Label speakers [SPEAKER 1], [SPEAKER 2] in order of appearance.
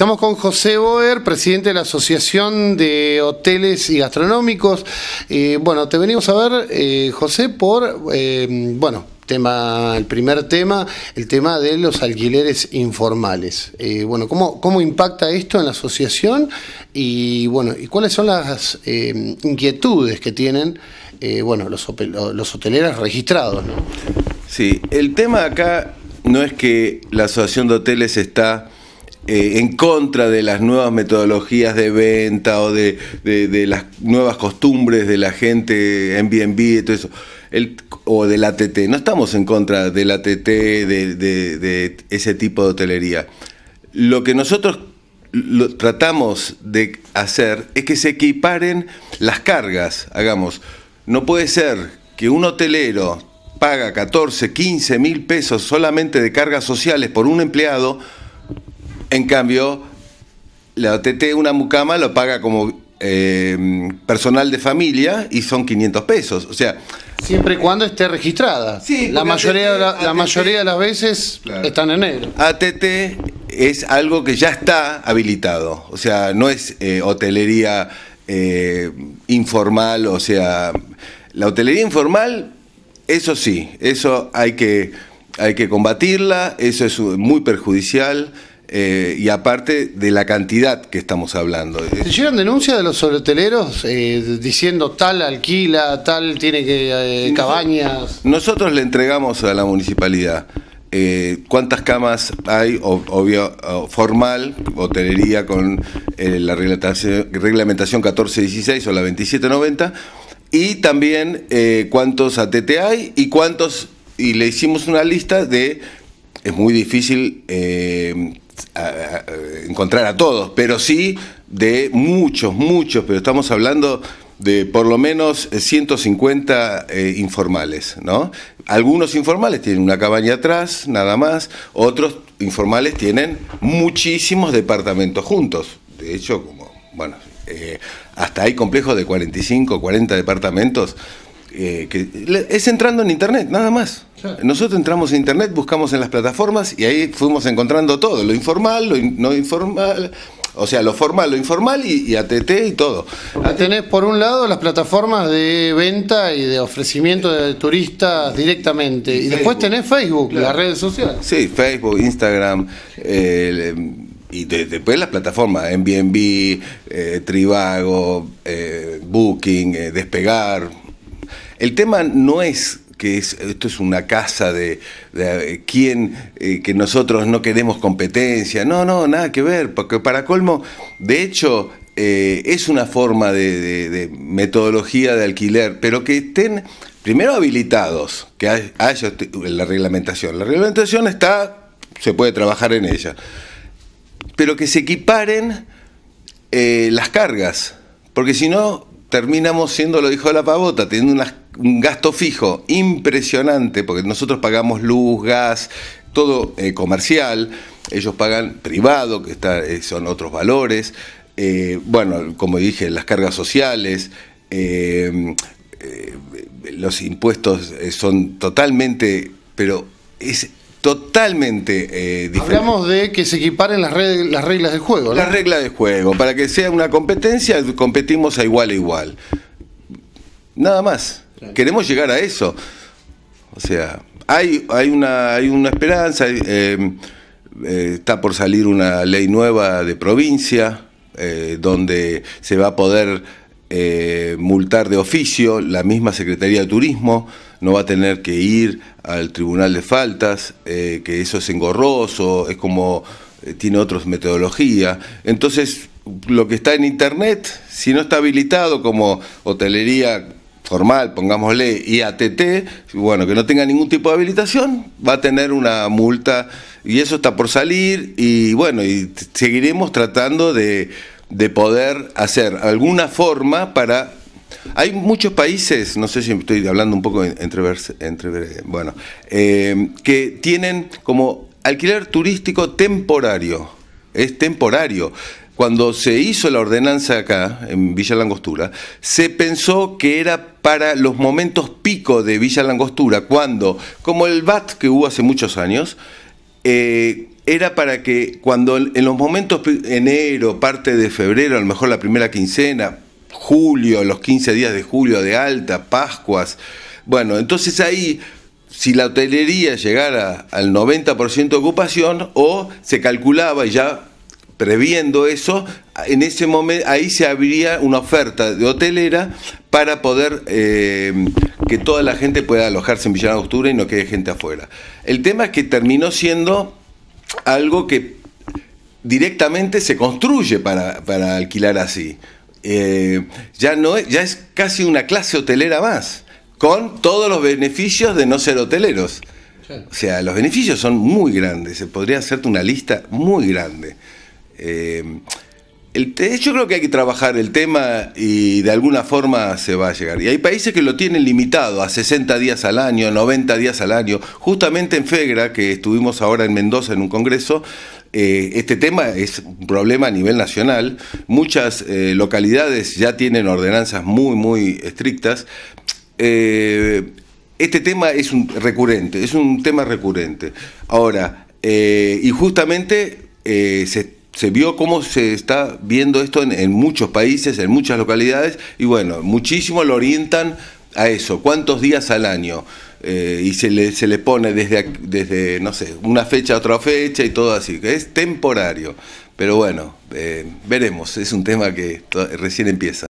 [SPEAKER 1] Estamos con José Boer, presidente de la Asociación de Hoteles y Gastronómicos. Eh, bueno, te venimos a ver, eh, José, por, eh, bueno, tema, el primer tema, el tema de los alquileres informales. bueno, ¿cómo, ¿cómo impacta esto en la asociación? Y bueno, ¿y cuáles son las inquietudes que tienen, bueno, los, los hoteleros registrados? Sí,
[SPEAKER 2] el tema acá no es que la Asociación de Hoteles está eh, en contra de las nuevas metodologías de venta o de, las nuevas costumbres de la gente en Airbnb y todo eso. o del ATT. No estamos en contra del ATT, de, ese tipo de hotelería. Lo que nosotros tratamos de hacer es que se equiparen las cargas, hagamos. No puede ser que un hotelero paga 14, 15 mil pesos solamente de cargas sociales por un empleado en cambio, la OTT, una mucama, lo paga como eh, personal de familia y son 500 pesos. O sea.
[SPEAKER 1] Siempre y cuando esté registrada. Sí, la mayoría, la, mayoría de las veces están en negro.
[SPEAKER 2] ATT es algo que ya está habilitado. O sea, no es eh, hotelería eh, informal. O sea, la hotelería informal, eso sí, eso hay que, hay que combatirla, eso es muy perjudicial. Eh, y aparte de la cantidad que estamos hablando.
[SPEAKER 1] hicieron denuncias de los hoteleros eh, diciendo tal alquila, tal tiene que eh, cabañas?
[SPEAKER 2] Nosotros le entregamos a la municipalidad cuántas camas hay, obvio, formal, hotelería con la reglamentación, reglamentación 1416 o la 2790, y también cuántos ATT hay y cuántos, y le hicimos una lista de... Es muy difícil a, encontrar a todos, pero sí de muchos, muchos, pero estamos hablando de por lo menos 150 eh, eh, informales, ¿no? Algunos informales tienen una cabaña atrás, nada más, otros informales tienen muchísimos departamentos juntos, de hecho, como, bueno, eh, hasta hay complejos de 45, 40 departamentos eh, que es entrando en internet, nada más. Nosotros entramos en internet, buscamos en las plataformas y ahí fuimos encontrando todo, lo informal, lo no
[SPEAKER 1] informal, o sea, lo formal, lo informal y, ATT y todo. tenés por un lado las plataformas de venta y de ofrecimiento de turistas directamente y, después tenés Facebook, las redes sociales.
[SPEAKER 2] Sí, Facebook, Instagram, em, y después las plataformas, Airbnb, eh, Trivago, eh, Booking, eh, Despegar el tema no es que esto es una casa de, de eh, quién, eh, que nosotros no queremos competencia. No, no, nada que ver, porque para colmo, de hecho, eh, es una forma de, metodología de alquiler, pero que estén primero habilitados, que haya, este, la reglamentación. La reglamentación está, se puede trabajar en ella, pero que se equiparen las cargas, porque si no terminamos siendo lo dijo la pavota, teniendo unas un gasto fijo impresionante, porque nosotros pagamos luz, gas, todo eh, comercial, ellos pagan privado, que está, eh, son otros valores, eh, bueno, como dije, las cargas sociales, los impuestos son totalmente, pero es totalmente eh, diferente.
[SPEAKER 1] Hablamos de que se equiparen las, reglas, las reglas de juego. ¿no? Las reglas
[SPEAKER 2] de juego. Para que sea una competencia, competimos a igual a igual. Nada más queremos llegar a eso. O sea, hay, hay, una, hay una esperanza, em, eh, está por salir una ley nueva de provincia, eh, donde se va a poder eh, multar de oficio, la misma Secretaría de Turismo no va a tener que ir al Tribunal de Faltas, que eso es engorroso, es como tiene otras metodologías. Entonces, lo que está en Internet, si no está habilitado como hotelería formal, pongámosle, y bueno, que no tenga ningún tipo de habilitación, va a tener una multa y eso está por salir y bueno, y seguiremos tratando de, poder hacer alguna forma para... Hay muchos países, no sé si estoy hablando un poco entre... entre bueno, eh, que tienen como alquiler turístico temporario, es temporario cuando se hizo la ordenanza acá, en Villa Langostura, se pensó que era para los momentos pico de Villa Langostura, cuando, como el VAT que hubo hace muchos años, eh, era para que cuando en los momentos enero, parte de febrero, a lo mejor la primera quincena, julio, los 15 días de julio de alta, Pascuas, bueno, entonces ahí si la hotelería llegara al 90% de ocupación o se calculaba y ya previendo eso, en ese momento ahí se abriría una oferta de hotelera para poder eh, que toda la gente pueda alojarse en de Octubre y no quede gente afuera. El tema es que terminó siendo algo que directamente se construye para, alquilar así. Eh, ya, no, ya es casi una clase hotelera más, con todos los beneficios de no ser hoteleros. O sea, los beneficios son muy grandes, se podría hacerte una lista muy grande. Eh, yo creo que hay que trabajar el tema y de alguna forma se va a llegar. Y hay países que lo tienen limitado a 60 días al año, 90 días al año. Justamente en FEGRA, que estuvimos ahora en Mendoza en un congreso, eh, este tema es un problema a nivel nacional. Muchas eh, localidades ya tienen ordenanzas muy, muy estrictas. este tema es un recurrente, es un tema recurrente. Ahora, y justamente se está se vio cómo se está viendo esto en, muchos países, en muchas localidades, y bueno, muchísimo lo orientan a eso, cuántos días al año, eh, y se le, se le pone desde, desde, no sé, una fecha a otra fecha y todo así, que es temporario, pero bueno, eh, veremos, es un tema que recién empieza.